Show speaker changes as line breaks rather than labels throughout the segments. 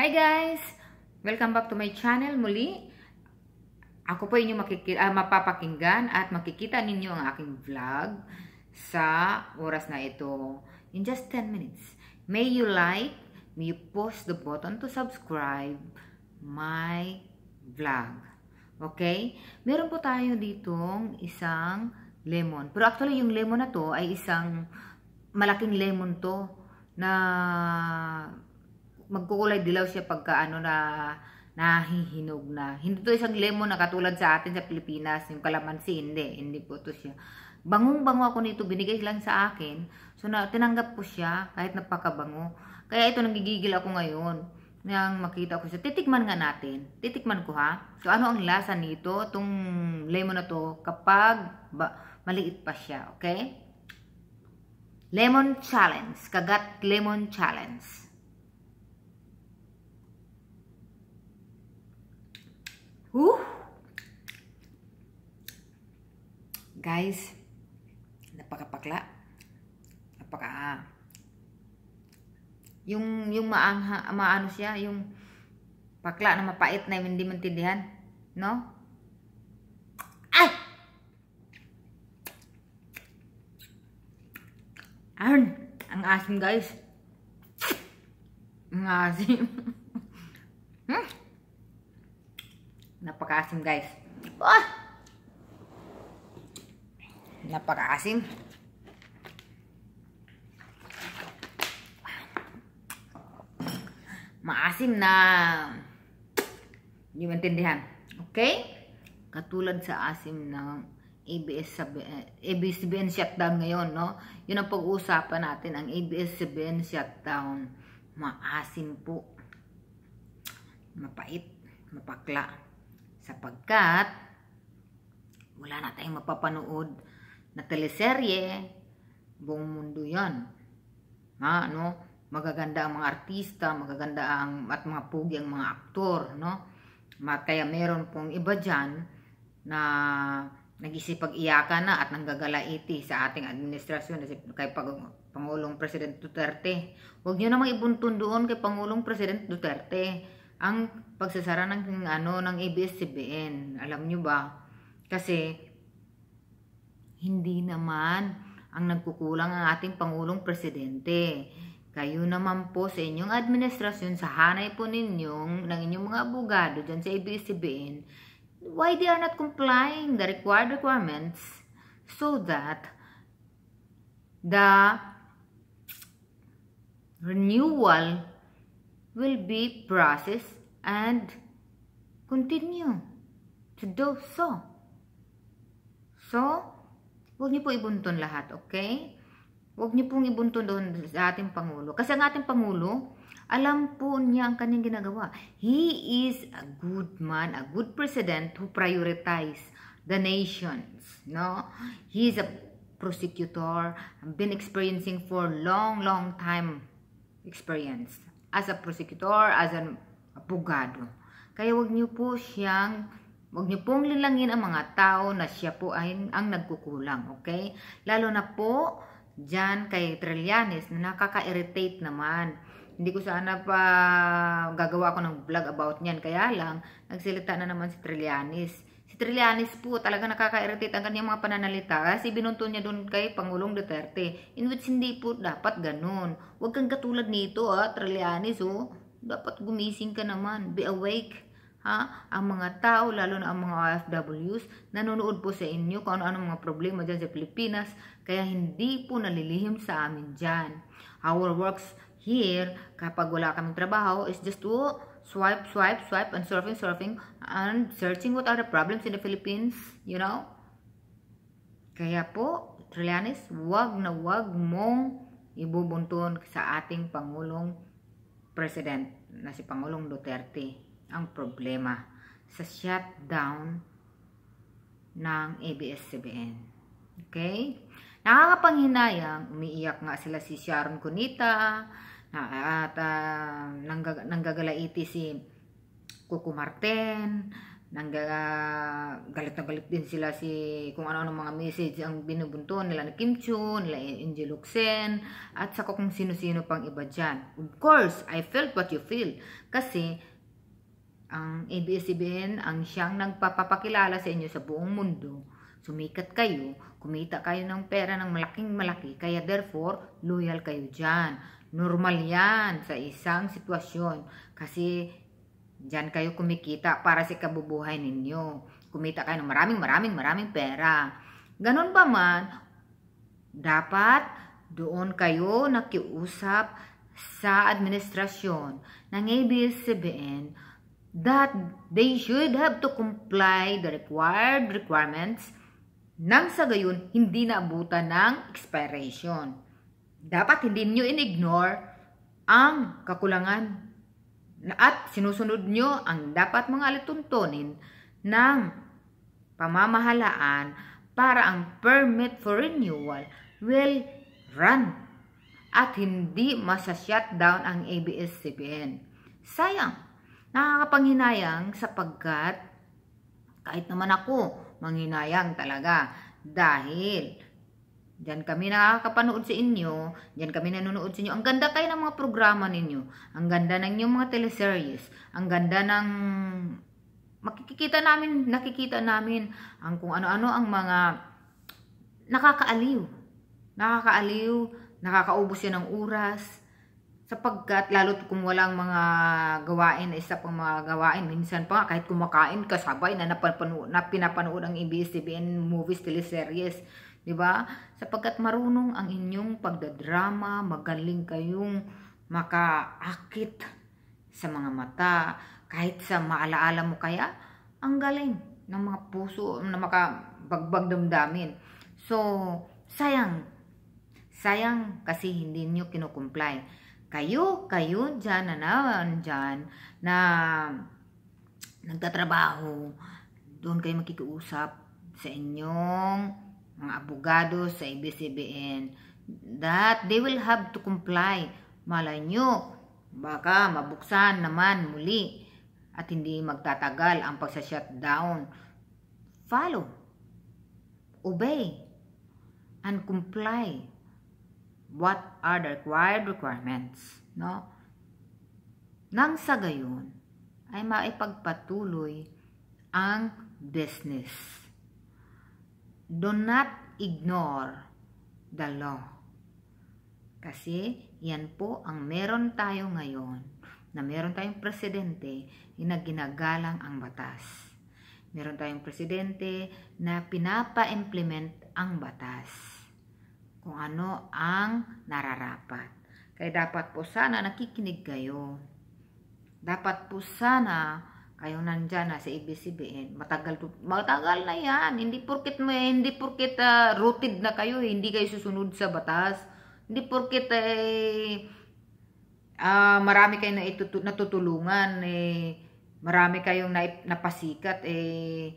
Hi guys! Welcome back to my channel muli. Ako po inyong makikita, uh, mapapakinggan at makikita ninyo ang aking vlog sa oras na ito. In just 10 minutes. May you like, may you push the button to subscribe my vlog. Okay? Meron po tayo ditong isang lemon. Pero actually yung lemon na to ay isang malaking lemon to na magkukulay dilaw siya pagka ano na nahihinog na. Hindi to isang lemon na katulad sa atin sa Pilipinas, yung kalamansi, hindi. Hindi po to siya. Bangong-bango ako nito, binigay lang sa akin. So, na, tinanggap ko siya kahit napakabango. Kaya ito, nagigigil ako ngayon nang makita ko siya. Titikman nga natin. Titikman ko ha. So, ano ang lasa nito, itong lemon na to, kapag ba, maliit pa siya. Okay? Lemon challenge. Kagat lemon challenge. Whew. Guys, napakapakla. Napaka yung yung maangha, maano siya, yung pakla na mapait na hindi maintindihan, no? Ay! Arn, ang asim guys. Ang asim. hmm? Napakaasim guys. Oh! Napakaasim. Maasim na hindi maintindihan. Okay? Katulad sa asim ng ABS ABS-CBN shutdown ngayon, no? 'Yun ang pag-uusapan natin, ang ABS-CBN shutdown. Maasim po. Mapait, mapakla. Sapagkat, wala na tayong mapapanood na teleserye, buong mundo yan. Ha, no? Magaganda ang mga artista, magaganda ang, at mga pugi ang mga aktor, no? Kaya meron pong iba dyan na nagisipag-iyaka na at nanggagalaiti sa ating administrasyon kay Pag Pangulong President Duterte. Huwag nyo namang ibuntun doon kay Pangulong President Duterte ang pagsasara ng ano ng ABS-CBN. Alam nyo ba? Kasi hindi naman ang nagkukulang ang ating Pangulong Presidente. Kayo naman po sa inyong administrasyon, sa hanay po ninyong, ng inyong mga abogado diyan sa ABS-CBN, why they are not complying the required requirements so that the renewal will be processed and continue to do so. So, huwag niyo po ibuntun lahat, okay? Huwag niyo pong ibuntun doon sa ating Pangulo. Kasi ang ating Pangulo, alam po niya ang kanyang ginagawa. He is a good man, a good president who prioritize the nations. No? He is a prosecutor, been experiencing for long, long time experience as a prosecutor, as an abogado. Kaya wag niyo po siyang wag niyo pong lilangin ang mga tao na siya po ay ang nagkukulang, okay? Lalo na po diyan kay Trillanes na nakaka-irritate naman. Hindi ko sana pa gagawa ko ng vlog about niyan. Kaya lang, nagsilita na naman si Trillanes. Si Trillanes po talaga nakaka-irritate ang kanyang mga pananalita kasi binunto niya doon kay Pangulong Duterte. In which hindi po dapat ganun. Huwag kang katulad nito ah, Trillanes oh. Dapat gumising ka naman. Be awake. Ha? Ang mga tao, lalo na ang mga OFWs, nanonood po sa inyo kung ano-ano mga problema dyan sa Pilipinas, kaya hindi po nalilihim sa amin dyan. Our works here, kapag wala kaming trabaho, is just to oh, swipe swipe swipe and surfing surfing and searching what are the problems in the Philippines you know kaya po Trillanes wag na wag mong ibubunton sa ating Pangulong President na si Pangulong Duterte ang problema sa shutdown ng ABS-CBN okay nakakapanghinayang umiiyak nga sila si Sharon Cunita Ah, at uh, ah, nang nanggagalaiti si Coco Marten nanggagalit ah, na galit din sila si kung ano-ano mga message ang binubunto nila ni Kim Chun, nila Angie Luxen at saka kung sino-sino pang iba dyan. Of course, I felt what you feel kasi ang ABS-CBN ang siyang nagpapakilala sa inyo sa buong mundo sumikat kayo, kumita kayo ng pera ng malaking malaki, kaya therefore, loyal kayo dyan. Normal yan sa isang sitwasyon kasi dyan kayo kumikita para sa si kabubuhay ninyo. Kumita kayo ng maraming maraming maraming pera. Ganun ba man, dapat doon kayo nakiusap sa administrasyon ng ABS-CBN that they should have to comply the required requirements nang sa gayon hindi naabutan ng expiration dapat hindi niyo in-ignore ang kakulangan at sinusunod nyo ang dapat mga alituntunin ng pamamahalaan para ang permit for renewal will run at hindi masa-shutdown ang ABS-CBN. Sayang, nakakapanghinayang sapagkat kahit naman ako, manghinayang talaga dahil Diyan kami nakakapanood sa inyo. Diyan kami nanonood sa inyo. Ang ganda kayo ng mga programa ninyo. Ang ganda ng inyong mga teleseries. Ang ganda ng makikita namin, nakikita namin ang kung ano-ano ang mga nakakaaliw. Nakakaaliw, nakakaubos yan ng oras. Sapagkat, lalo kung walang mga gawain, isa pang mga gawain, minsan pa kahit kumakain, kasabay na, napapanood, na pinapanood ang ABS-CBN movies, teleseries 'Di ba? Sapagkat marunong ang inyong pagdadrama, magaling kayong makaakit sa mga mata, kahit sa maalaala mo kaya, ang galing ng mga puso na makabagbag damdamin. So, sayang. Sayang kasi hindi niyo kinocomply. Kayo, kayo dyan na naman dyan na nagtatrabaho, doon kayo makikiusap sa inyong mga abogado sa ABCBN that they will have to comply. Malay nyo, baka mabuksan naman muli at hindi magtatagal ang pagsa-shutdown. Follow, obey, and comply. What are the required requirements? No? Nang sa gayon, ay maipagpatuloy ang business do not ignore the law. Kasi yan po ang meron tayo ngayon na meron tayong presidente na ginagalang ang batas. Meron tayong presidente na pinapa-implement ang batas. Kung ano ang nararapat. Kaya dapat po sana nakikinig kayo. Dapat po sana Ayaw nandyan na sa ABCBN. Eh, matagal, matagal na yan. Hindi porkit, hindi porkit uh, ah, rooted na kayo. Eh, hindi kayo susunod sa batas. Hindi porkit eh, uh, marami kayo na itutu, natutulungan. Eh, marami kayong na, napasikat. Eh,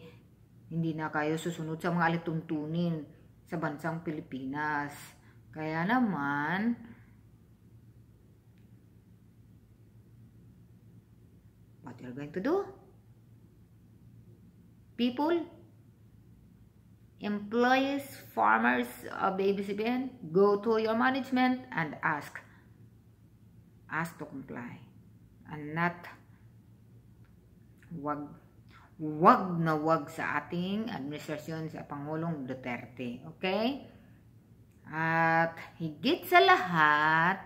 hindi na kayo susunod sa mga alituntunin sa bansang Pilipinas. Kaya naman, what you're going to do. People, employees, farmers of uh, the ABCPN, go to your management and ask. Ask to comply. And not wag wag na wag sa ating administrasyon sa Pangulong Duterte. Okay? At higit sa lahat,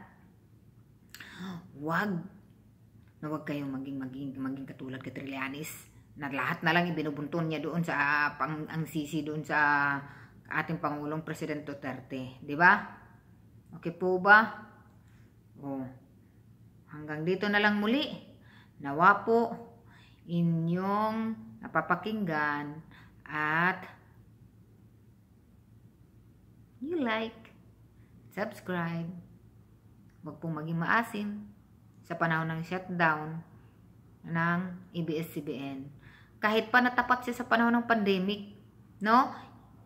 wag na huwag kayong maging, maging, maging katulad kay Trillanes na lahat na lang ibinubunton niya doon sa pang, ang sisi doon sa ating Pangulong President Duterte. ba? Diba? Okay po ba? Oh. hanggang dito na lang muli. Nawa po inyong napapakinggan at you like, subscribe, huwag pong maging maasin sa panahon ng shutdown ng ABS-CBN. E Kahit pa natapat siya sa panahon ng pandemic, no?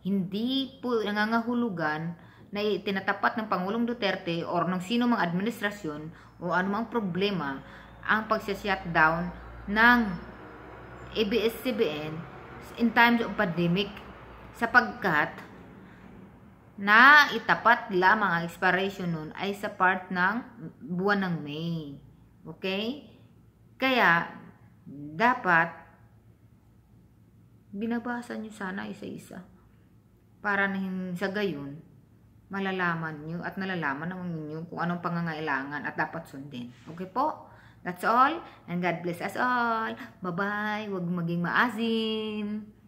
Hindi po nangangahulugan na itinatapat ng Pangulong Duterte or ng sino mang administrasyon o anumang problema ang pagsya-shutdown ng ABS-CBN e in times of pandemic sapagkat na itapat lamang ang expiration nun ay sa part ng buwan ng May. Okay? Kaya, dapat, binabasa nyo sana isa-isa. Para na sa gayon, malalaman nyo at nalalaman naman ninyo kung anong pangangailangan at dapat sundin. Okay po? That's all. And God bless us all. Bye-bye. Huwag maging maasim.